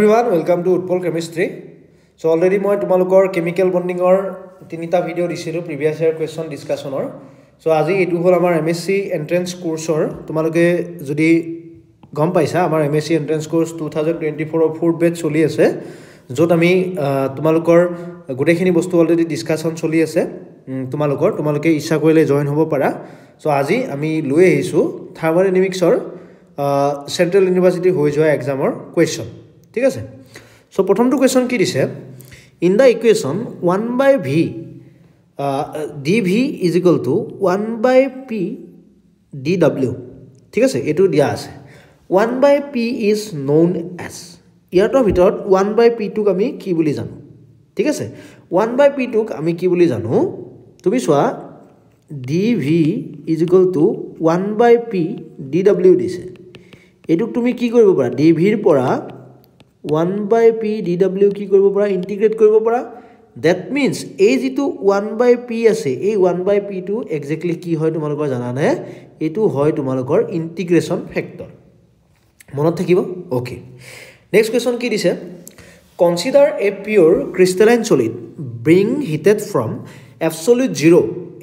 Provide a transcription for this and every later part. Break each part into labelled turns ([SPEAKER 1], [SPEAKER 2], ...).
[SPEAKER 1] Everyone welcome to Utpal chemistry so' already মই তোমালোকৰ chemical বণ্ডিঙৰ তিনিটা ভিডিঅ' দিছিলোঁ প্ৰিভিয়াছ ইয়াৰ কুৱেশ্যন ডিছকাশ্যনৰ চ' আজি এইটো হ'ল আমাৰ এম এছ চি এণ্ট্ৰেঞ্চ কোৰ্চৰ তোমালোকে যদি গম পাইছা আমাৰ M S C entrance course two thousand twenty ফ'ৰৰ ফ'ৰ্থ বেট চলি আছে য'ত আমি তোমালোকৰ গোটেইখিনি বস্তু অলৰেডি ডিছকাশ্যন চলি আছে তোমালোকৰ তোমালোকে ইচ্ছা কৰিলে জইন হ'ব পাৰা চ' আজি আমি লৈ আহিছোঁ থাৰ্মাল ডিনেমিক্সৰ চেণ্ট্ৰেল ইউনিভাৰ্চিটি হৈ যোৱা এক্সামৰ কুৱেশ্যন ঠিক আছে চ' প্ৰথমটো কুৱেশ্যন কি দিছে in the equation one by V D V is equal to one by P D W ঠিক আছে এইটো দিয়া আছে one by P is known as ইয়াৰটোৰ ভিতৰত ওৱান বাই পি টুক আমি কি বুলি জানো ঠিক আছে ওৱান বাই পি টুক আমি কি বুলি জানো তুমি চোৱা D V is equal to one by P D W দিছে এইটোক তুমি কি কৰিব পাৰা ডি ভিৰ পৰা one by P D W কি কৰিব পৰা ইণ্টিগ্ৰেট কৰিব পৰা ডেট মিনছ এই যিটো ওৱান বাই পি আছে এই ওৱান বাই পিটো একজেক্টলি কি হয় তোমালোকৰ জানানে এইটো হয় তোমালোকৰ ইণ্টিগ্ৰেশ্যন ফেক্টৰ মনত থাকিব অ'কে নেক্সট কুৱেশ্যন কি দিছে consider a pure crystalline solid ব্ৰিং heated from absolute zero'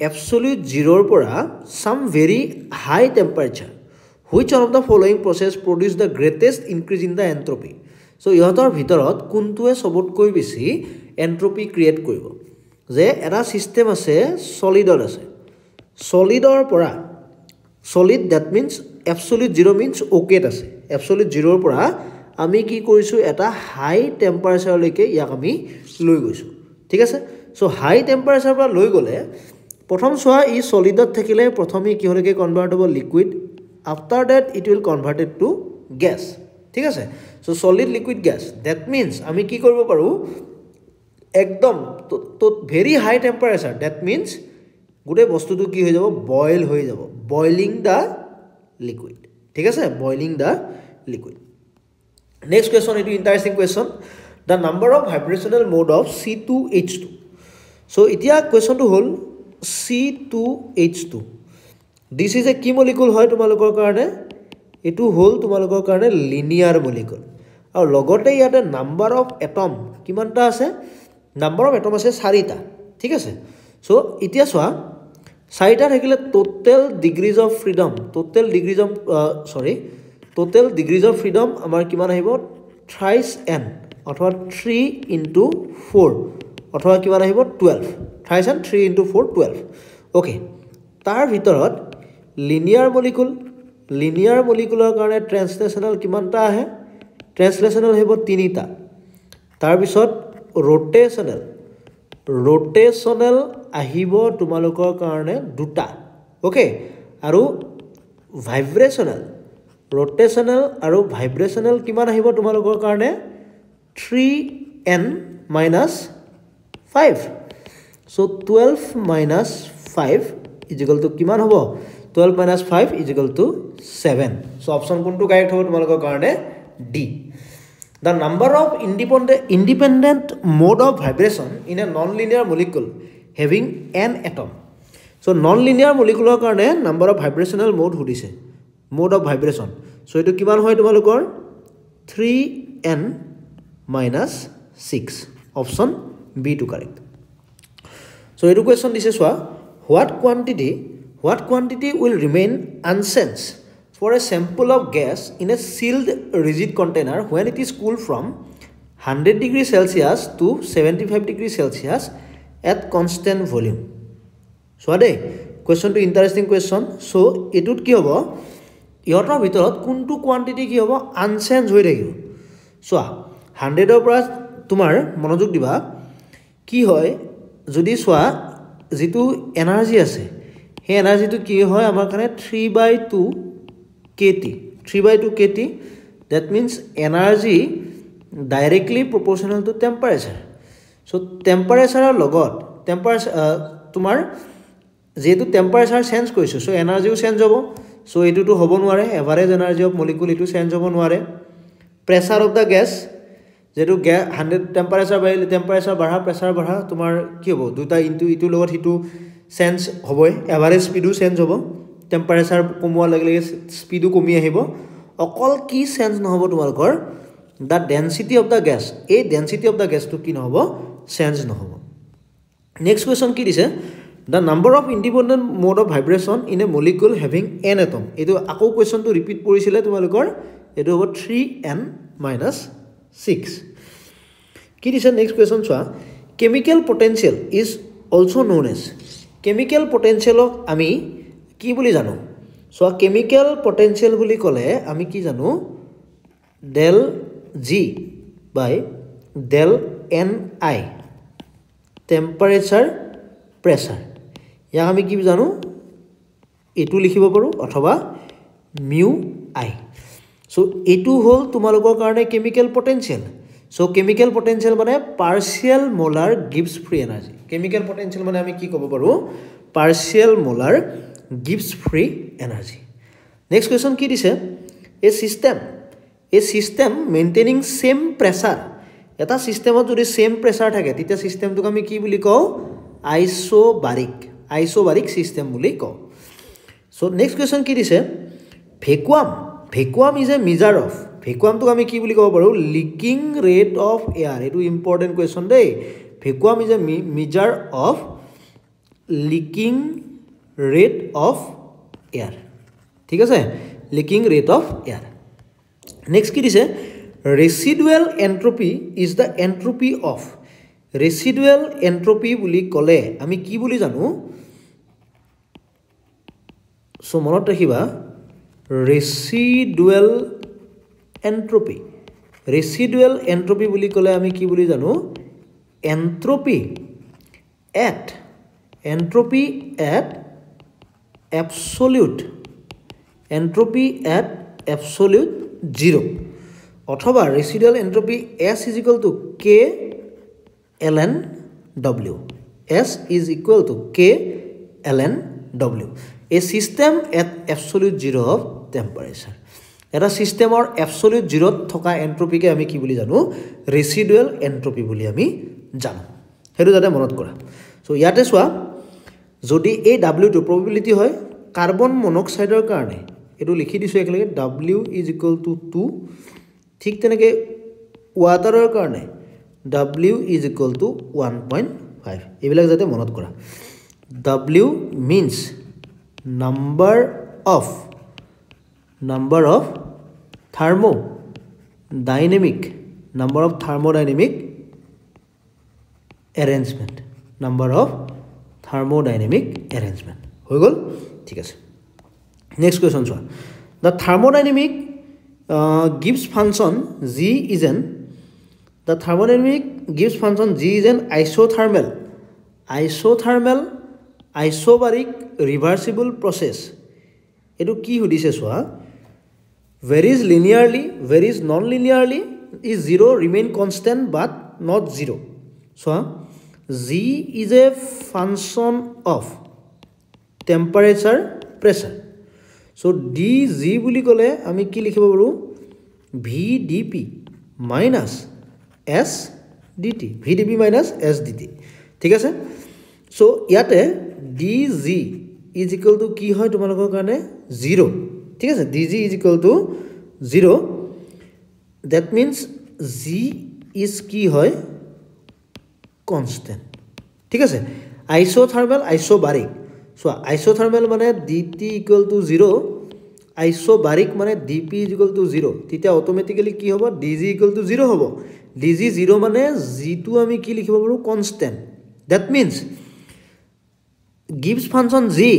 [SPEAKER 1] absolute জিৰ'ৰ পৰা some very high temperature which one of the following process produce the greatest increase in the entropy so' ইহঁতৰ ভিতৰত কোনটোৱে চবতকৈ বেছি এণ্ট্ৰপি create কৰিব যে এটা ছিষ্টেম আছে ছলিডত আছে ছলিডৰ পৰা solid that means absolute zero' means অ'কেত আছে এপচলিড জিৰ'ৰ পৰা আমি কি কৰিছোঁ এটা হাই টেম্পাৰেচাৰলৈকে ইয়াক আমি লৈ গৈছোঁ ঠিক আছে চ' হাই টেম্পাৰেচাৰ পৰা লৈ গ'লে প্ৰথম চোৱা ই চলিডত থাকিলে প্ৰথমে কিহলৈকে কনভাৰ্ট হ'ব liquid after that it will converted to gas ঠিক আছে so' solid liquid gas that means আমি কি কৰিব পাৰোঁ একদম ত' very high temperature that means গোটেই বস্তুটো কি হৈ যাব বইল হৈ যাব বইলিং দ্য লিকুইড ঠিক আছে boiling the liquid next question এইটো interesting question the number of vibrational mode of C two H two so' এতিয়া কুৱেশ্যনটো হ'ল C two H two this is a কি মলিকুল হয় তোমালোকৰ কাৰণে এইটো হ'ল তোমালোকৰ কাৰণে লিনিয়াৰ মলিকুল আৰু লগতে ইয়াতে নাম্বাৰ অফ এটম কিমানটা আছে নাম্বাৰ অফ এটম আছে চাৰিটা ঠিক আছে চ' এতিয়া চোৱা চাৰিটা থাকিলে total degrees of freedom total degrees of sorry total degrees of freedom আমাৰ কিমান আহিব থ্ৰাইচ এন অথবা থ্ৰী ইণ্টু ফ'ৰ অথবা কিমান আহিব twelve thrice N three into four twelve okay তাৰ ভিতৰত লিনিয়াৰ মলিকুল লিনিয়াৰ মলিকুলৰ কাৰণে ট্ৰেঞ্চনেশ্যনেল কিমানটা আহে ট্ৰেঞ্চলেশ্যনেল আহিব তিনিটা তাৰপিছত ৰ'টেশ্যনেল ৰ'টেশ্যনেল আহিব তোমালোকৰ কাৰণে দুটা অ'কে আৰু ভাইব্ৰেশ্যনেল ৰ'টেশ্যনেল আৰু ভাইব্ৰেশ্যনেল কিমান আহিব তোমালোকৰ কাৰণে three N minus five so' twelve minus five is equal to কিমান হ'ব twelve minus five is equal to seven so' option কোনটো কাৰেক্ট হ'ব তোমালোকৰ কাৰণে D the number of independent independent mode of vibration in a nonlinear molecule having n atom so nonlinear molecule er karone number of vibrational mode hudise mode of vibration so etu kiman hoy tumalukor 3n minus 6 option b to correct so etu question dise swa what quantity what quantity will remain unchanged for a sample of gas in a sealed rigid container when it is cooled from 100 degree celsius to 75 degree celsius at constant volume so ade question to interesting question so it would ki hobo iotor bitorot kun to quantity ki hobo unchanged hoi thakibo so 100 opra tumar monojog diba ki hoy jodi swa jitu energy ase he energy to ki hoy amar kane 3 by 2 kt 3 by 2 kt that means energy directly proportional to temperature so temperature logot temperature uh, tumar jetu temperature sense koisu so energy sense hobo so etu tu hobo nware average energy of molecule etu sense hobo nware pressure of the gas jetu 100 temperature bhai temperature barha pressure barha tumar ki hobo duta into etu logot etu sense hoboy average speedu sense hobo temperature কমোৱাৰ লগে লগে স্পীডো কমি আহিব অকল কি change নহ'ব তোমালোকৰ the density of the gas এই ডেঞ্চিটি অফ দ্য গেছটো কি নহ'ব চেঞ্জ নহ'ব নেক্সট কুৱেশ্যন কি দিছে the number of independent mode of vibration in a molecule having N atom এইটো আকৌ কুৱেশ্যনটো ৰিপিট কৰিছিলে তোমালোকৰ এইটো হ'ব থ্ৰী এন মাইনাছ ছিক্স কি দিছে নেক্সট কুৱেশ্যন চোৱা chemical potential is also' known as chemical পটেঞ্চিয়েলক আমি কি বুলি জানো চোৱা কেমিকেল পটেঞ্চিয়েল বুলি ক'লে আমি কি জানো del G by del N I temperature pressure ইয়াক আমি কি জানো এইটো লিখিব পাৰোঁ অথবা মিউ আই চ' এইটো হ'ল তোমালোকৰ কাৰণে chemical potential so' chemical potential মানে পাৰ্চিয়েল মলাৰ গিভছ ফ্ৰী এনাৰ্জি কেমিকেল পটেঞ্চিয়েল মানে আমি কি ক'ব পাৰোঁ পাৰ্চিয়েল ম'লাৰ গিভছ ফ্ৰী এনাৰ্জি নেক্সট কুৱেশ্যন কি দিছে এই ছিষ্টেম এই ছিষ্টেম মেইনটেইনিং ছেম প্ৰেছাৰ এটা ছিষ্টেমত যদি ছেম প্ৰেছাৰ থাকে তেতিয়া ছিষ্টেমটোক আমি কি বুলি কওঁ isobaric isobaric system বুলি কওঁ চ' নেক্সট কুৱেশ্যন কি দিছে vacuum vacuum is a measure of ভেকুৱামটোক আমি কি বুলি ক'ব পাৰোঁ লিকিং ৰেট অফ এয়াৰ এইটো ইম্পৰ্টেণ্ট কুৱেশ্যন দেই vacuum is a measure of leaking rate of air ঠিক আছে leaking rate of air next কি দিছে residual entropy is the entropy of residual entropy বুলি ক'লে আমি কি বুলি জানো চ' মনত ৰাখিবা ৰেচিডুৱেল এণ্ট্ৰপি ৰেচিডুৱেল এণ্ট্ৰপি বুলি ক'লে আমি কি বুলি জানো entropy at entropy at absolute entropy at absolute zero' অথবা residual entropy S is equal to K L N W S is equal to K L N W এই system at absolute zero' of temperature এটা ছিষ্টেমৰ এপচলিউট জিৰ'ত থকা এণ্ট্ৰপিকে আমি কি বুলি জানো ৰেচিডুৱেল entropy বুলি আমি জানো সেইটো যাতে মনত কৰা চ' ইয়াতে চোৱা যদি এই ডাব্লিউটো প্ৰবিলিটি হয় কাৰ্বন মনক্সাইডৰ কাৰণে এইটো লিখি দিছোঁ একেলগে W is equal two two ঠিক তেনেকৈ ৱাটাৰৰ কাৰণে W is equal to one point five এইবিলাক যাতে মনত কৰা W means number of number of থাৰ্মো dynamic number of থাৰ্মো arrangement number of থাৰ্মডাইনেমিক arrangement হৈ গ'ল ঠিক আছে নেক্সট কুৱেশ্যন চোৱা the থাৰ্মডাইনেমিক gives function G is an the থাৰ্মডাইনেমিক gives function G is an আইচ'থাৰ্মেল আইচ'থাৰ্মেল আইচ'বাৰিক ৰিভাৰ্চিবল process এইটো কি সুধিছে চোৱা ভেৰ is linearly vary is non linearly is zero' remain constant but not zero' চোৱা G is a function of temperature pressure so' D G বুলি ক'লে আমি কি লিখিব পাৰোঁ V D P minus S D T V D P minus S D T ঠিক আছে so' ইয়াতে D G is equal to কি হয় তোমালোকৰ কাৰণে জিৰ' ঠিক আছে D G is equal to zero' that means G is কি হয় কনষ্টেণ্ট ঠিক আছে আইচ' থাৰ্মেল আইচ' বাৰিক চোৱা আইচ' থাৰ্মেল মানে D T equal to zero' isobaric মানে D P equal to zero' তেতিয়া অট'মেটিকেলি কি হ'ব D G equal to zero' হ'ব ডি জি জিৰ' মানে যিটো আমি কি লিখিব পাৰোঁ কনষ্টেণ্ট ডেট মিনছ গিভছ function G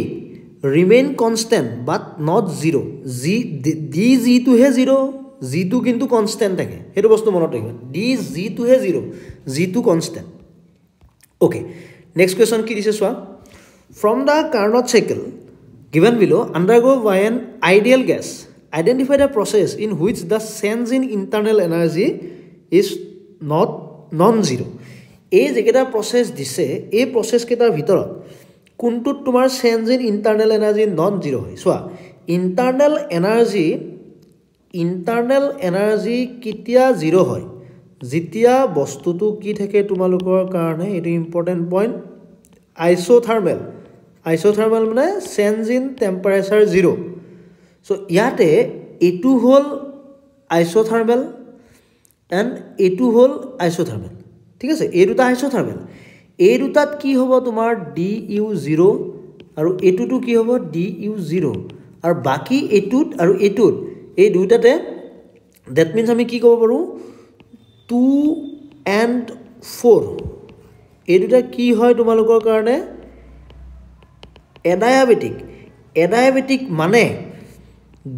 [SPEAKER 1] remain constant but not zero' G D জিটোহে জিৰ' জিটো কিন্তু কনষ্টেণ্ট থাকে সেইটো বস্তু মনত ৰাখিব ডি জিটোহে জিৰ' জিটো কনষ্টেণ্ট ওকে নেক্সট কুৱেশ্যন কি দিছে চোৱা from the Carnot cycle given below undergo' by an ideal gas identify the process in which the change in internal energy is not non zero' এই যিকেইটা process দিছে এই প্ৰচেছকেইটাৰ ভিতৰত কোনটোত তোমাৰ change in internal energy non zero' হয় চোৱা ইণ্টাৰনেল এনাৰ্জি ইণ্টাৰনেল এনাৰ্জি কেতিয়া জিৰ' হয় যেতিয়া বস্তুটো কি থাকে তোমালোকৰ কাৰণে এইটো ইম্পৰ্টেণ্ট পইণ্ট আইচ'থাৰ্মেল আইচ'থাৰ্মেল মানে change in temperature zero' so' ইয়াতে এইটো হ'ল আইচ'থাৰ্মেল এণ্ড এইটো হ'ল আইচ'থাৰ্মেল ঠিক আছে এই দুটা আইচ'থাৰ্মেল এই দুটাত কি হ'ব তোমাৰ ডি ইউ জিৰ' আৰু এইটোতো কি হ'ব ডি ইউ জিৰ' আৰু বাকী এইটোত আৰু এইটোত এই দুয়োটাতে ডেট মিনছ আমি কি ক'ব পাৰোঁ টু এণ্ড ফ'ৰ এই দুটা কি হয় তোমালোকৰ কাৰণে এডায়াবেটিক এডায়াবেটিক মানে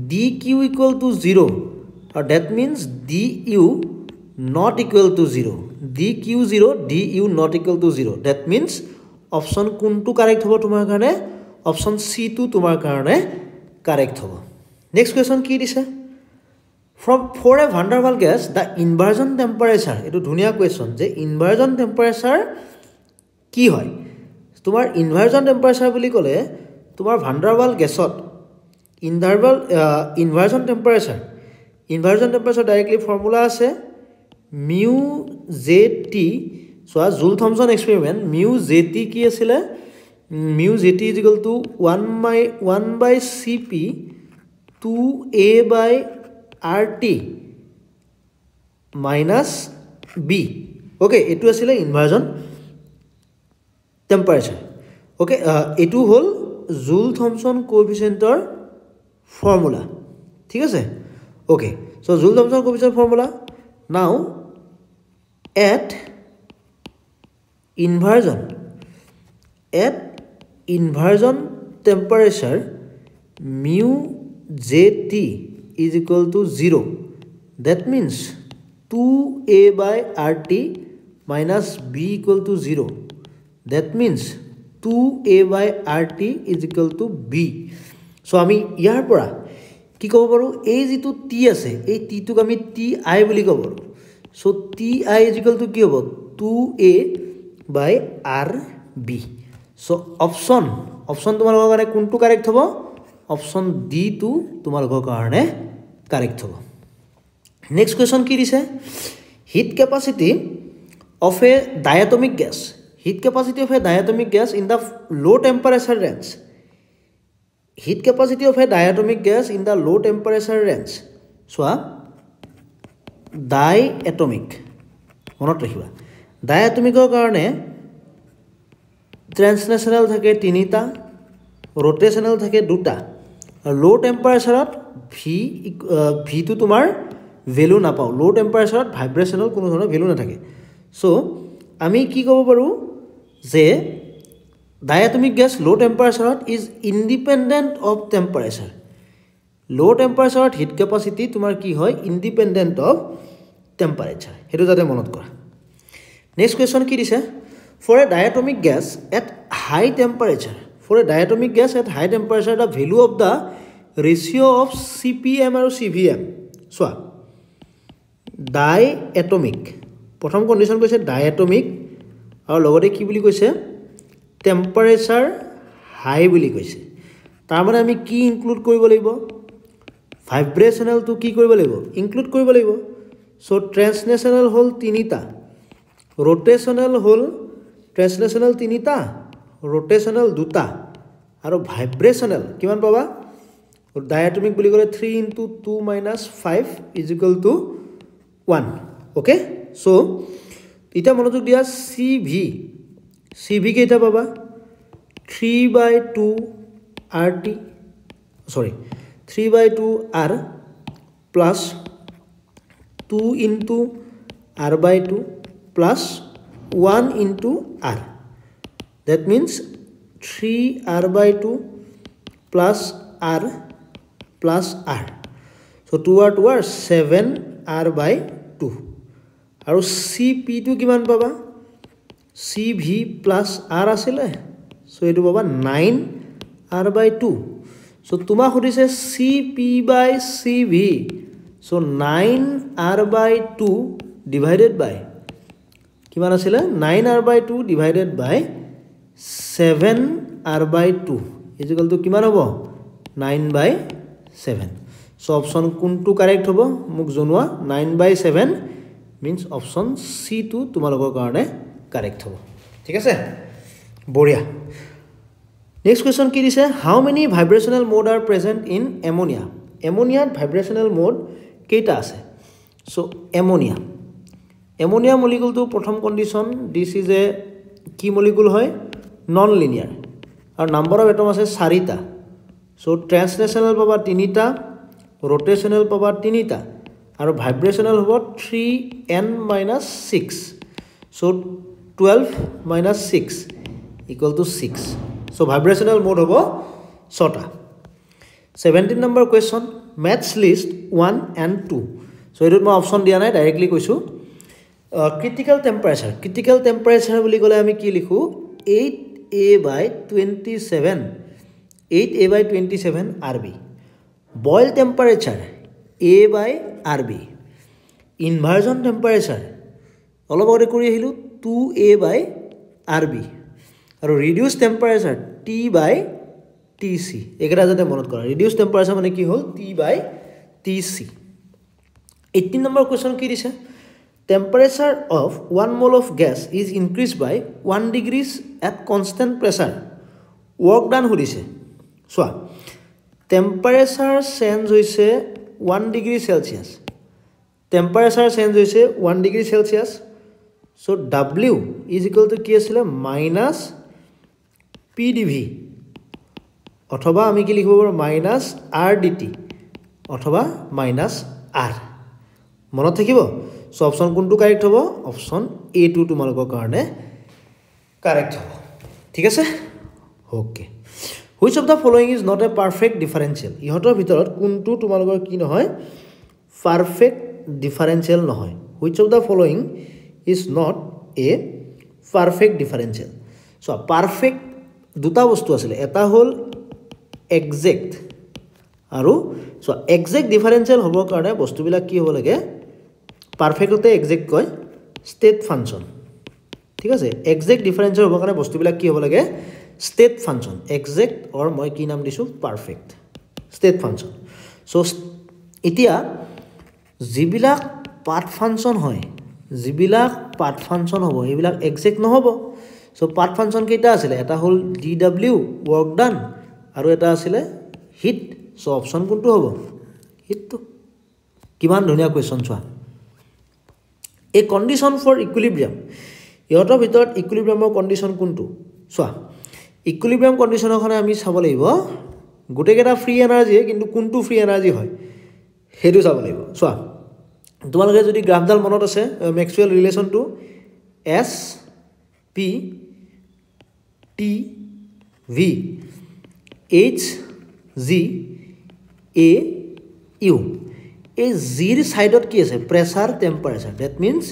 [SPEAKER 1] D Q equal to zero' আৰু that means D U not equal to zero' D Q zero' D U not equal to zero' that means option কোনটো কাৰেক্ট হ'ব তোমাৰ কাৰণে অপশ্যন চিটো তোমাৰ কাৰণে কাৰেক্ট হ'ব নেক্সট কুৱেশ্যন কি দিছে from for a van der Waal gas the inversion temperature এইটো ধুনীয়া কুৱেশ্যন যে ইনভাৰ্জন টেম্পাৰেচাৰ কি হয় তোমাৰ ইনভাৰ্জন টেম্পাৰেচাৰ বুলি ক'লে তোমাৰ ভাণ্ডাৰৱাল গেছত ইনভাৰ্ভাল inversion temperature inversion temperature directly formula আছে মিউ জে টি চোৱা Joule Thomson experiment mu J T কি আছিলে mu J T is equal to one by one by C P two A by RT minus B. Okay, it was like inversion temperature. Okay, it uh, will Joule Thomson coefficient or formula. Okay, so Joule Thomson coefficient formula. Now, at inversion, at inversion temperature, mu jt is equal to 0 that means 2a by rt minus b equal to 0 that means 2a by rt is equal to b so আমি ইয়াৰ পৰা কি ক'ব পাৰোঁ এই যিটো T আছে এই টিটোক আমি টি আই বুলি ক'ব পাৰোঁ so' T I is equal to কি হ'ব two A by R B so' option option তোমালোকৰ কাৰণে কোনটো কাৰেক্ট হ'ব অপশ্যন ডিটো তোমালোকৰ কাৰণে कारेक्ट हम नेक्स्ट क्वेश्चन कि दी heat capacity of a diatomic gas heat capacity of a diatomic gas in the low temperature range heat capacity of a diatomic gas in the low temperature range चुना diatomic मन रखा डायटमिकर कारण ट्रेसनेशनल थके rotational थके दूटा ল' টেম্পাৰেচাৰত ভি ভিটো তোমাৰ ভেলু নাপাওঁ ল' টেম্পাৰেচাৰত ভাইব্ৰেশ্যনত কোনো ধৰণৰ ভেলু নাথাকে চ' আমি কি ক'ব পাৰোঁ যে ডায়েটমিক গেছ ল' টেম্পাৰেচাৰত is independent of temperature low' টেম্পাৰেচাৰত হিট কেপাচিটি তোমাৰ কি হয় ইনডিপেণ্ডেণ্ট অৱ টেম্পাৰেচাৰ সেইটো যাতে মনত কৰা নেক্সট কুৱেশ্যন কি দিছে for a diatomic gas at high temperature for a diatomic gas at high temperature the value of the ratio' of C P M আৰু চি ভি এম চোৱা ডাই এটমিক প্ৰথম condition কৈছে ডাই এটমিক আৰু লগতে কি বুলি কৈছে টেম্পাৰেচাৰ হাই বুলি কৈছে তাৰমানে আমি কি ইনক্লুড কৰিব লাগিব ভাইব্ৰেশ্যনেলটো কি কৰিব লাগিব ইনক্লুড কৰিব লাগিব চ' ট্ৰেন্সনেশ্যনেল হ'ল তিনিটা ৰ'টেশ্যনেল হ'ল ট্ৰেন্সনেশ্যনেল তিনিটা ৰোটেশ্যনেল দুটা আৰু ভাইব্ৰেচনেল কিমান পাবা ডায়াটমিক বুলি ক'লে three into two minus five is equal to one okay so' এতিয়া মনোযোগ দিয়া চি ভি চি ভি কেইটা পাবা three by two R T sorry three by two R plus two into R by two plus one into R that means 3 r by 2 plus r plus r so 2 r 2 r 7 r by 2 aro cp to kiman baba cv plus r asile so etu baba 9 r by 2 so tuma khudise cp by cv so 9 r by 2 divided by kiman asile 9 r by 2 divided by 7 r by 2 is equal to kima hobo 9 by 7 so option kuntu correct hobo muk zonwa 9 by 7 means option c2 tumalogor karone correct hobo thik ase boriya next question ki dise how many vibrational mode are present in ammonia ammonia vibrational mode keta ase so ammonia ammonia molecule to pratham condition this is a key molecule hoy non linear আৰু number of atom আছে চাৰিটা চ' ট্ৰেঞ্চনেশ্যনেল পাবা তিনিটা ৰ'টেশ্যনেল পাবা তিনিটা আৰু vibrational হ'ব three N minus six so' twelve minus six equal to six so' vibrational mode হ'ব ছটা seventeen number question match list one and two so' এইটোত মই অপশ্যন দিয়া নাই ডাইৰেক্টলি কৈছোঁ ক্ৰিটিকেল টেম্পাৰেচাৰ ক্ৰিটিকেল টেম্পাৰেচাৰ বুলি ক'লে আমি কি লিখোঁ eight A by twenty seven eight A by twenty seven R B Boyle temperature A by R B inversion temperature অলপ আগতে কৰি আহিলোঁ two A by R B আৰু reduce temperature T by T C এইকেইটা যাতে মনত কৰা ৰিডিউচ টেম্পাৰেচাৰ মানে কি হ'ল T by T C eighteen number question কি দিছে temperature of 1 mole of gas is increased by 1 degrees at constant pressure work done সুধিছে চোৱা টেম্পাৰেচাৰ চেঞ্জ হৈছে one degree Celsius temperature change হৈছে one degree Celsius so' W is equal to কি আছিলে minus P D V অথবা আমি কি লিখিব পাৰোঁ মাইনাছ আৰ ডি টি অথবা মাইনাছ আৰ মনত থাকিব সো অপশ্যন কোনটো কাৰেক্ট হব অপশ্যন এ টু তোমালোকৰ কাৰণে কারেক্ট হব ঠিক আছে okay which of the following is not a perfect differential ইহঁতৰ ভিতৰত কোনটো তোমালোকৰ কি নহয় পারফেক্ট ডিফারেন্সিয়েল নহয় which of the following is not a perfect differential চোৱা পাৰফেক্ট দুটা বস্তু আছিলে এটা হ'ল একজেক্ট আৰু চোৱা একজেক্ট ডিফাৰেঞ্চিয়েল হ'বৰ কাৰণে বস্তুবিলাক কি হ'ব লাগে পাৰফেক্টতে একজেক্ট কয় ষ্টেট ফাংচন ঠিক আছে একজেক্ট ডিফাৰেঞ্চিয়েল হ'বৰ কাৰণে বস্তুবিলাক কি হ'ব লাগে ষ্টেট ফাংচন একজেক্ট অৰ মই কি নাম দিছোঁ পাৰফেক্ট ষ্টেট ফাংচন চ' এতিয়া যিবিলাক পাৰ্ট ফাংচন হয় যিবিলাক পাৰ্ট ফাংচন হ'ব সেইবিলাক একজেক্ট নহ'ব চ' পাৰ্ট ফাংচন কেইটা আছিলে এটা হ'ল ডি ডাব্লিউ ৱৰ্ক ডান আৰু এটা আছিলে হিট চ' অপশ্যন কোনটো হ'ব হিটটো কিমান ধুনীয়া কুৱেশ্যন চোৱা এই কণ্ডিশ্যন ফৰ ইকুইলিব্ৰিয়াম ইহঁতৰ ভিতৰত ইকুইলিব্ৰিয়ামৰ কণ্ডিশ্যন কোনটো চোৱা ইকুলিব্ৰিয়াম কণ্ডিশ্যনৰ কাৰণে আমি চাব লাগিব গোটেইকেইটা ফ্ৰী এনাৰ্জীয়ে কিন্তু কোনটো ফ্ৰী এনাৰ্জি হয় সেইটো চাব লাগিব চোৱা তোমালোকে যদি গ্ৰাফডাল মনত আছে মেক্সুৱেল ৰিলেশ্যনটো S P T V H G A U এই জিৰ ছাইডত কি আছে pressure temperature that means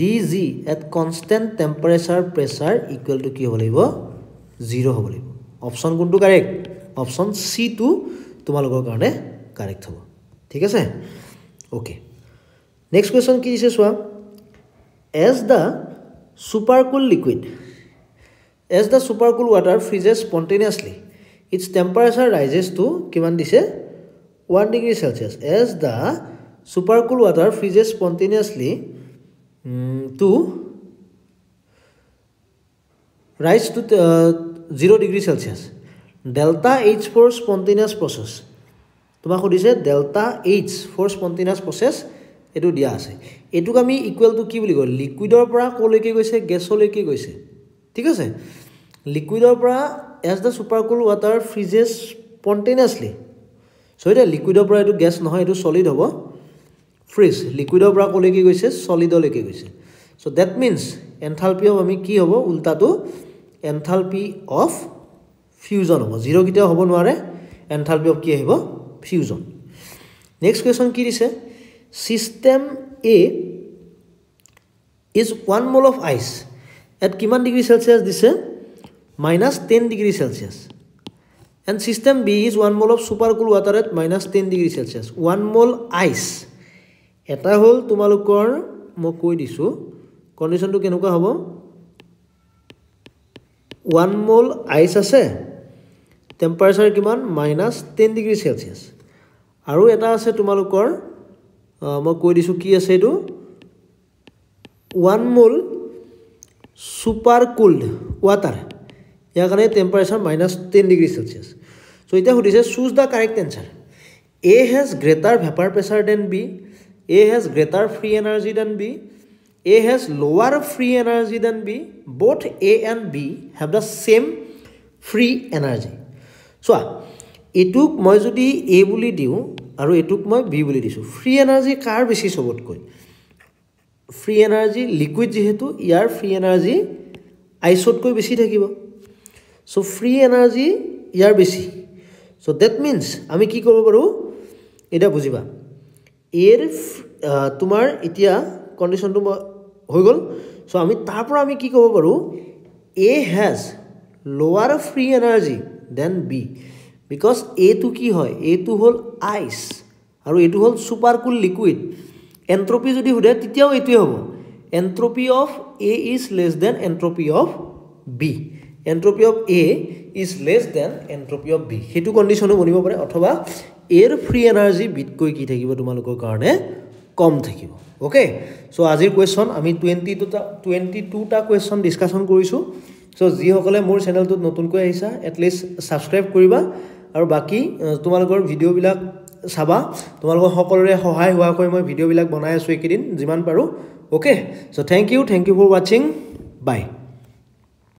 [SPEAKER 1] D G at constant temperature pressure equal to কি হ'ব লাগিব জিৰ' হ'ব লাগিব অপশ্যন কোনটো কাৰেক্ট অপশ্যন চি চিটো তোমালোকৰ কাৰণে কাৰেক্ট হ'ব ঠিক আছে অ'কে নেক্সট কুৱেশ্যন কি দিছে চোৱা as the super cool liquid as the cool water freezes spontaneously its temperature ৰাইজেছটো কিমান দিছে 1 degree Celsius as the supercooled water freezes spontaneously um, to rise to uh, 0 degree Celsius. Delta H for spontaneous process. তোমাক সুধিছে delta H for spontaneous process এইটো দিয়া আছে এইটোক আমি ইকুৱেলটো কি বুলি কওঁ লিকুইডৰ পৰা ক'লৈকে গৈছে গেছলৈকে গৈছে ঠিক আছে লিকুইডৰ পৰা as the supercool water freezes spontaneously so' এতিয়া লিকুইডৰ পৰা এইটো গেছ নহয় এইটো চলিড হ'ব ফ্ৰিজ লিকুইডৰ পৰা ক'লৈকে গৈছে চলিডলৈকে গৈছে so' that means enthalpy of আমি কি হ'ব উল্টাটো এনথালপি অফ ফিউজন হ'ব জিৰ' কেতিয়াও হ'ব নোৱাৰে এনথালপি অফ কি আহিব ফিউজন নেক্সট কুৱেশ্যন কি দিছে system A is one mole of ice ইয়াত কিমান ডিগ্ৰী চেলচিয়াছ দিছে minus ten degree Celsius And system B is 1 mole of super cool water at minus 10 degree Celsius. 1 mole ice. Eta hol tumalukor mokoi disu. Condition to kenuka hobo? 1 mole ice ase. Temperature kiman minus 10 degree Celsius. Aru eta ase tumalukor uh, mokoi disu ki ase do? 1 mole super cooled water. ইয়াৰ কাৰণে temperature minus ten degree Celsius so' এতিয়া সুধিছে choose the correct answer A has greater vapour pressure than B A has greater free energy than B A has lower free energy than B both A and B have the same free energy চোৱা এইটোক মই যদি এ বুলি দিওঁ আৰু এইটোক মই B বুলি দিছোঁ ফ্ৰী এনাৰ্জি কাৰ বেছি চবতকৈ ফ্ৰী এনাৰ্জি লিকুইড যিহেতু ইয়াৰ ফ্ৰী এনাৰ্জি আইচতকৈ বেছি থাকিব সো ফ্রি এনার্জি ইয়ার বেশি সো দেট মিন্স আমি কি করব পো এটা বুঝিবা এর তোমার এতিয়া কন্ডিশন হয়ে গল সো আমি তারপর আমি কি করব পো A has lower free energy than B because A তো কি হয় এ তো হল আইস আর এই হল সুপার কুল লিকুইড এন্ট্রপি যদি সুদে তো এইটাই হব entropy of A is less than entropy of B entropy of A is less than entropy of B সেইটো কণ্ডিশ্যনো বনিব পাৰে অথবা এৰ ফ্ৰী এনাৰ্জি বিতকৈ কি থাকিব তোমালোকৰ কাৰণে কম থাকিব অ'কে চ' আজিৰ কুৱেশ্যন আমি টুৱেণ্টি টুটা টুৱেণ্টি টুটা কুৱেশ্যন ডিছকাশ্যন কৰিছোঁ চ' যিসকলে মোৰ চেনেলটোত নতুনকৈ আহিছা এটলিষ্ট ছাবস্ক্ৰাইব কৰিবা আৰু বাকী তোমালোকৰ ভিডিঅ'বিলাক চাবা তোমালোকৰ সকলোৰে সহায় হোৱাকৈ মই ভিডিঅ'বিলাক বনাই আছোঁ এইকেইদিন যিমান পাৰোঁ okay so' thank you thank you for ৱাচিং বাই